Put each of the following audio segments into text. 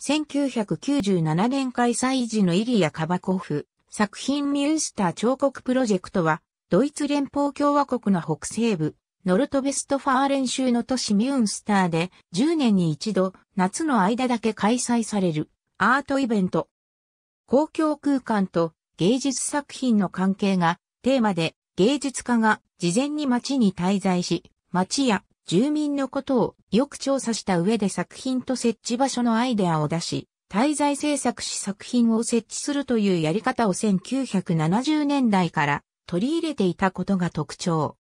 1997年開催時のイリア・カバコフ、作品ミュースター彫刻プロジェクトは、ドイツ連邦共和国の北西部、ノルトベストファーレン州の都市ミュンスターで10年に一度夏の間だけ開催されるアートイベント。公共空間と芸術作品の関係がテーマで芸術家が事前に街に滞在し、街や住民のことをよく調査した上で作品と設置場所のアイデアを出し、滞在制作し作品を設置するというやり方を1970年代から取り入れていたことが特徴。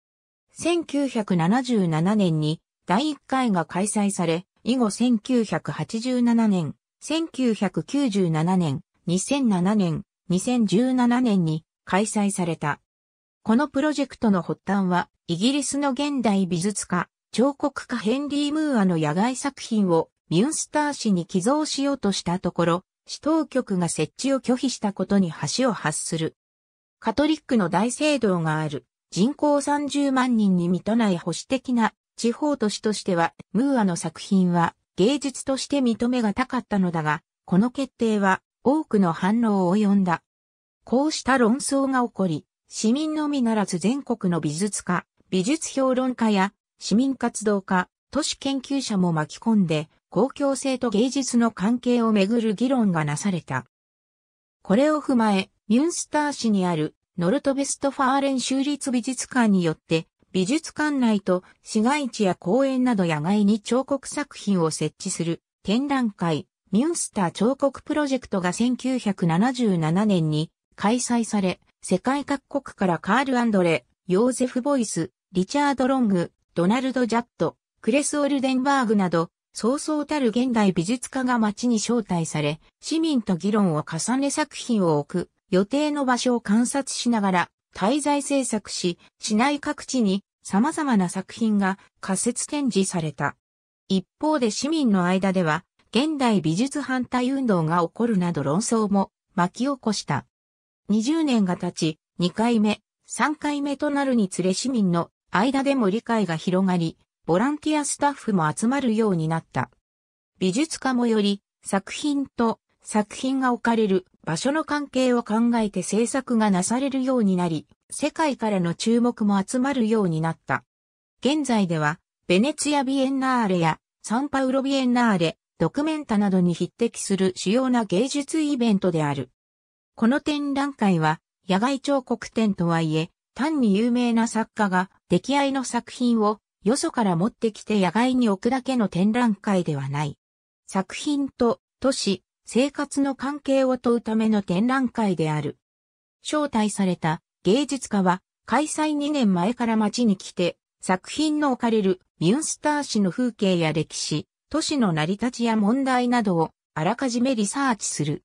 1977年に第1回が開催され、以後1987年、1997年、2007年、2017年に開催された。このプロジェクトの発端は、イギリスの現代美術家、彫刻家ヘンリー・ムーアの野外作品をミュンスター市に寄贈しようとしたところ、市当局が設置を拒否したことに橋を発する。カトリックの大聖堂がある人口30万人に満たない保守的な地方都市としては、ムーアの作品は芸術として認めがたかったのだが、この決定は多くの反応を及んだ。こうした論争が起こり、市民のみならず全国の美術家、美術評論家や市民活動家、都市研究者も巻き込んで、公共性と芸術の関係をめぐる議論がなされた。これを踏まえ、ミュンスター市にあるノルトベストファーレン州立美術館によって、美術館内と市街地や公園など野外に彫刻作品を設置する展覧会、ミュンスター彫刻プロジェクトが1977年に開催され、世界各国からカール・アンドレ、ヨーゼフ・ボイス、リチャード・ロング、ドナルド・ジャット、クレス・オルデンバーグなど、そうそうたる現代美術家が街に招待され、市民と議論を重ね作品を置く、予定の場所を観察しながら、滞在制作し、市内各地に様々な作品が仮設展示された。一方で市民の間では、現代美術反対運動が起こるなど論争も巻き起こした。20年が経ち、2回目、3回目となるにつれ市民の間でも理解が広がり、ボランティアスタッフも集まるようになった。美術家もより、作品と作品が置かれる場所の関係を考えて制作がなされるようになり、世界からの注目も集まるようになった。現在では、ベネツィア・ビエンナーレやサンパウロ・ビエンナーレ、ドクメンタなどに匹敵する主要な芸術イベントである。この展覧会は、野外彫刻展とはいえ、単に有名な作家が出来合いの作品をよそから持ってきて野外に置くだけの展覧会ではない。作品と都市、生活の関係を問うための展覧会である。招待された芸術家は開催2年前から街に来て作品の置かれるミュンスター市の風景や歴史、都市の成り立ちや問題などをあらかじめリサーチする。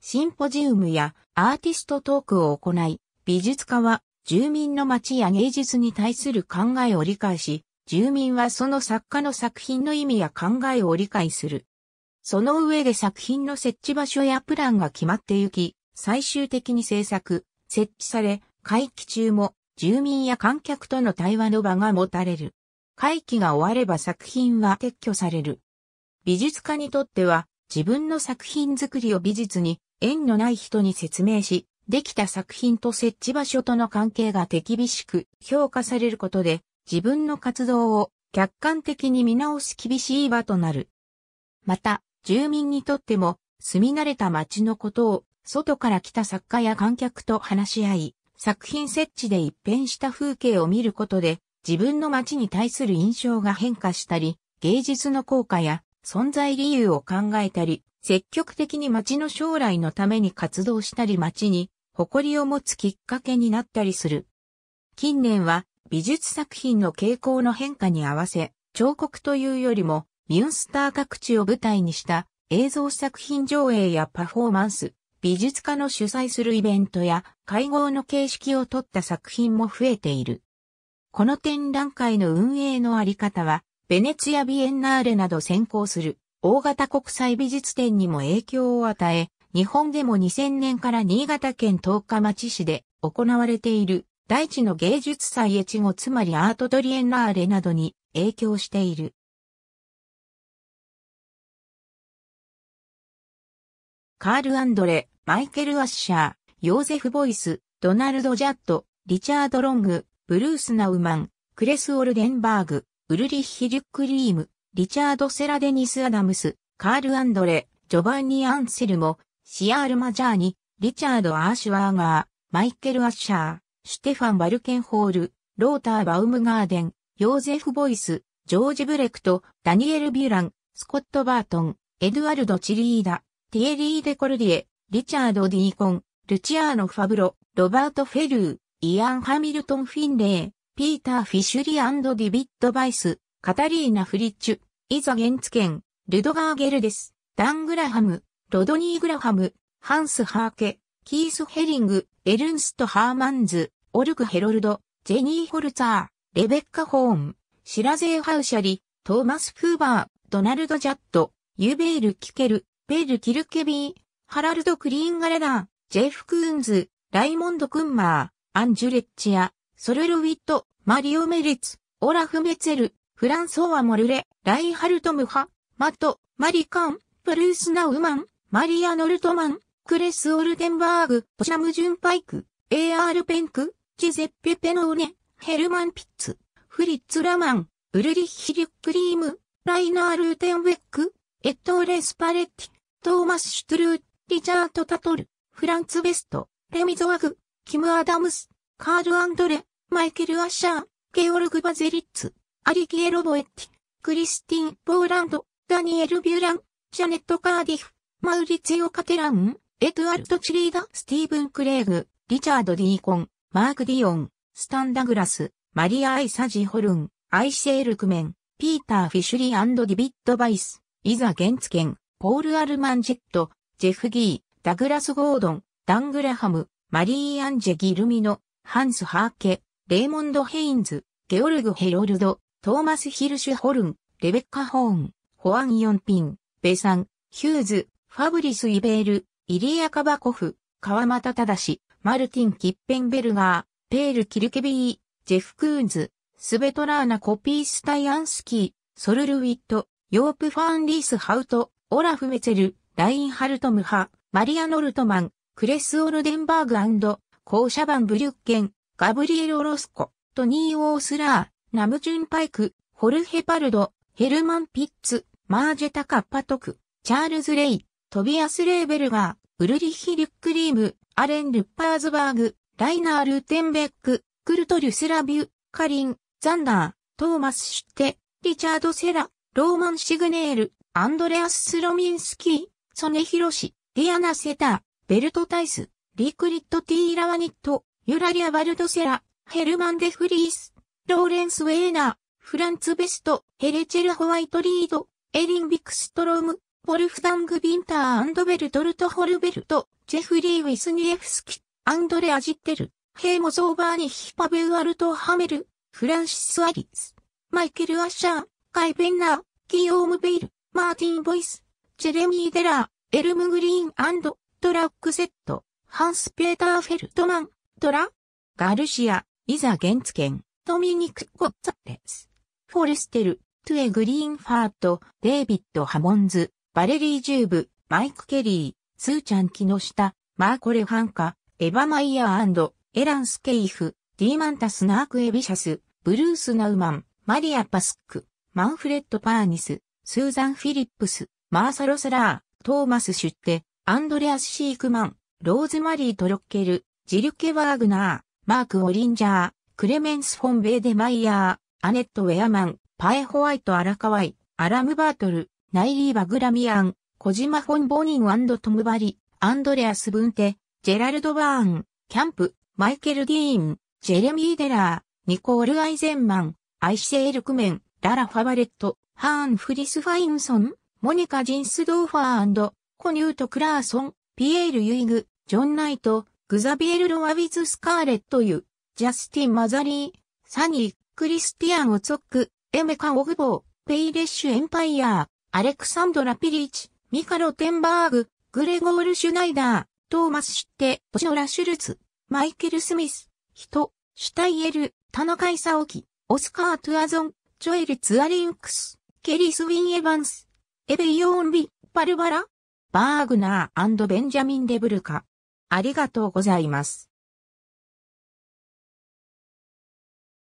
シンポジウムやアーティストトークを行い、美術家は住民の街や芸術に対する考えを理解し、住民はその作家の作品の意味や考えを理解する。その上で作品の設置場所やプランが決まってゆき、最終的に制作、設置され、会期中も住民や観客との対話の場が持たれる。会期が終われば作品は撤去される。美術家にとっては自分の作品作りを美術に縁のない人に説明し、できた作品と設置場所との関係が手厳しく評価されることで、自分の活動を客観的に見直す厳しい場となる。また、住民にとっても、住み慣れた街のことを、外から来た作家や観客と話し合い、作品設置で一変した風景を見ることで、自分の街に対する印象が変化したり、芸術の効果や存在理由を考えたり、積極的に街の将来のために活動したり街に誇りを持つきっかけになったりする。近年は美術作品の傾向の変化に合わせ、彫刻というよりもミュンスター各地を舞台にした映像作品上映やパフォーマンス、美術家の主催するイベントや会合の形式をとった作品も増えている。この展覧会の運営のあり方は、ベネツィア・ビエンナーレなど先行する大型国際美術展にも影響を与え、日本でも2000年から新潟県十日町市で行われている大地の芸術祭越後つまりアートドリエンナーレなどに影響している。カール・アンドレ、マイケル・アッシャー、ヨーゼフ・ボイス、ドナルド・ジャット、リチャード・ロング、ブルース・ナウマン、クレス・オルデンバーグ、ウルリッヒ・リュックリーム、リチャード・セラデニス・アダムス、カール・アンドレ、ジョバンニ・アンセルも、シアール・マジャーニ、リチャード・アーシュワーガー、マイケル・アッシャー、シュテファン・バルケンホール、ローター・バウムガーデン、ヨーゼフ・ボイス、ジョージ・ブレクト、ダニエル・ビュラン、スコット・バートン、エドゥアルド・チリーダ、ティエリー・デコルディエ、リチャード・ディーコン、ルチアーノ・ファブロ、ロバート・フェルー、イアン・ハミルトン・フィンレイ、ピーター・フィシュリディビット・バイス、カタリーナ・フリッチュ、イザ・ゲンツケン、ルドガー・ゲルデス、ダン・グラハム、ロドニー・グラハム、ハンス・ハーケ、キース・ヘリング、エルンスト・ハーマンズ、オルク・ヘロルド、ジェニー・ホルツァー、レベッカ・ホーン、シラゼー・ハウシャリ、トーマス・フーバー、ドナルド・ジャット、ユベール・キケル、ベール・キルケビー、ハラルド・クリーンガレラー、ジェフ・クーンズ、ライモンド・クンマー、アンジュレッチア、ソルル・ウィット、マリオ・メリツ、オラフ・メツェル、フランソワ・モルレ、ライハルト・ムハ、マト、マリカン、ブルース・ナウマン、マリア・ノルトマン、クレス・オルテンバーグ、ポシャム・ジュンパイク、A.R. ペンク、ジゼッペ・ペノーネ、ヘルマン・ピッツ、フリッツ・ラマン、ウルリッヒ・リュックリーム、ライナー・ルーテンウェック、エットーレ・スパレッティ、トーマス・シュトゥルー、リチャート・タトル、フランツ・ベスト、レミゾワグ、キム・アダムス、カール・アンドレ、マイケル・アッシャー、ゲオルグ・バゼリッツ、アリキエロ・ボエッティ、クリスティン・ポーランド、ダニエル・ビュラン、ジャネット・カーディフ、マウリツィオ・カテラン、エドゥアルト・チリーダ、スティーブン・クレーグ、リチャード・ディーコン、マーク・ディオン、スタン・ダグラス、マリア・アイ・サジ・ホルン、アイ・シェール・クメン、ピーター・フィシュリーディビッド・バイス、イザ・ゲンツケン、ポール・アルマンジェット、ジェフ・ギー、ダグラス・ゴードン、ダン・グラハム、マリー・アンジェ・ギルミノ、ハンス・ハーケ、レイモンド・ヘインズ、ゲオルグ・ヘロルド、トーマス・ヒルシュ・ホルン、レベッカ・ホーン、ホアン・ヨンピン、ベサン、ヒューズ、ファブリス・イベール、イリア・カバコフ、川又忠、マルティン・キッペンベルガー、ペール・キルケビー、ジェフ・クーンズ、スベトラーナ・コピース・タイアンスキー、ソルル・ウィット、ヨープ・ファン・リース・ハウト、オラフ・メツェル、ラインハルト・ムハ、マリア・ノルトマン、クレス・オルデンバーグコーシャバン・ブリュッケン、ガブリエル・ロスコ、トニー・オースラー、ナムジュン・パイク、ホルヘ・パルド、ヘルマン・ピッツ、マージェタ・カッパトク、チャールズ・レイ、トビアス・レーベルガー、ウルリヒ・リュックリーム、アレン・ルッパーズバーグ、ライナー・ルーテンベック、クルト・リュスラビュ、カリン、ザンダー、トーマス・シュテ、リチャード・セラ、ローマン・シグネール、アンドレアス・スロミンスキー、ソネ・ヒロシ、ディアナ・セター、ベルト・タイス、リクリット・ティーラワニット、ユラリア・ワルド・セラ、ヘルマン・デ・フリース、ローレンス・ウェーナー、フランツ・ベスト、ヘレチェル・ホワイト・リード、エリン・ビクストローム、ォルフダング・ビンター・アンドベルトルト・ホルベルト、ジェフリー・ウィスニエフスキ、アンドレ・アジッテル、ヘイモゾーバーニヒ・パベウ・アルト・ハメル、フランシス・アリス、マイケル・アッシャー、カイ・ベンナー、キー・オーム・ベイル、マーティン・ボイス、ジェレミー・デラー、エルム・グリーン・アンド、トラック・セット、ハンス・ペーター・フェルトマン、トラ、ガルシア、イザ・ゲンツケン、ドミニク・ゴッツァレス、フォレステル、トゥエ・グリーンファート、デイビッド・ハモンズ、バレリー・ジューブ、マイク・ケリー、スーちゃん・木下、マーコレ・ハンカ、エヴァ・マイヤーエラン・スケイフ、ディーマンタス・ナーク・エビシャス、ブルース・ナウマン、マリア・パスック、マンフレッド・パーニス、スーザン・フィリップス、マーサ・ロスラー、トーマス・シュッテ、アンドレアス・シークマン、ローズマリー・トロッケル、ジルケ・ワーグナー、マーク・オリンジャー、クレメンス・フォン・ベーデ・マイヤー、アネット・ウェアマン、パエ・ホワイト・アラカワイ、アラム・バートル、ナイリー・バグラミアン、コジマ・フォン・ボニントムバリ、アンドレアス・ブンテ、ジェラルド・バーン、キャンプ、マイケル・ディーン、ジェレミー・デラー、ニコール・アイゼンマン、アイシェール・クメン、ララ・ファバレット、ハーン・フリス・ファインソン、モニカ・ジンスドーファーコニュート・クラーソン、ピエール・ユイグ、ジョン・ナイト、グザビエル・ロワ・ウィズ・スカーレット・ユ、ジャスティン・マザリー、サニー、クリスティアン・オツォック、エメカ・オグボー、ペイレッシュ・エンパイアー、アレクサンドラ・ピリーチ、ミカ・ロテンバーグ、グレゴール・シュナイダー、トーマス・シュッテ、星ノラ・シュルツ、マイケル・スミス、ヒト、シュタイエル、田中イ・サオキ、オスカー・トゥアゾン、ジョエル・ツアリンクス、ケリス・ウィン・エヴァンス、エベ・イーン・ビ、パルバラ、バーグナーベンジャミン・デブルカ。ありがとうございます。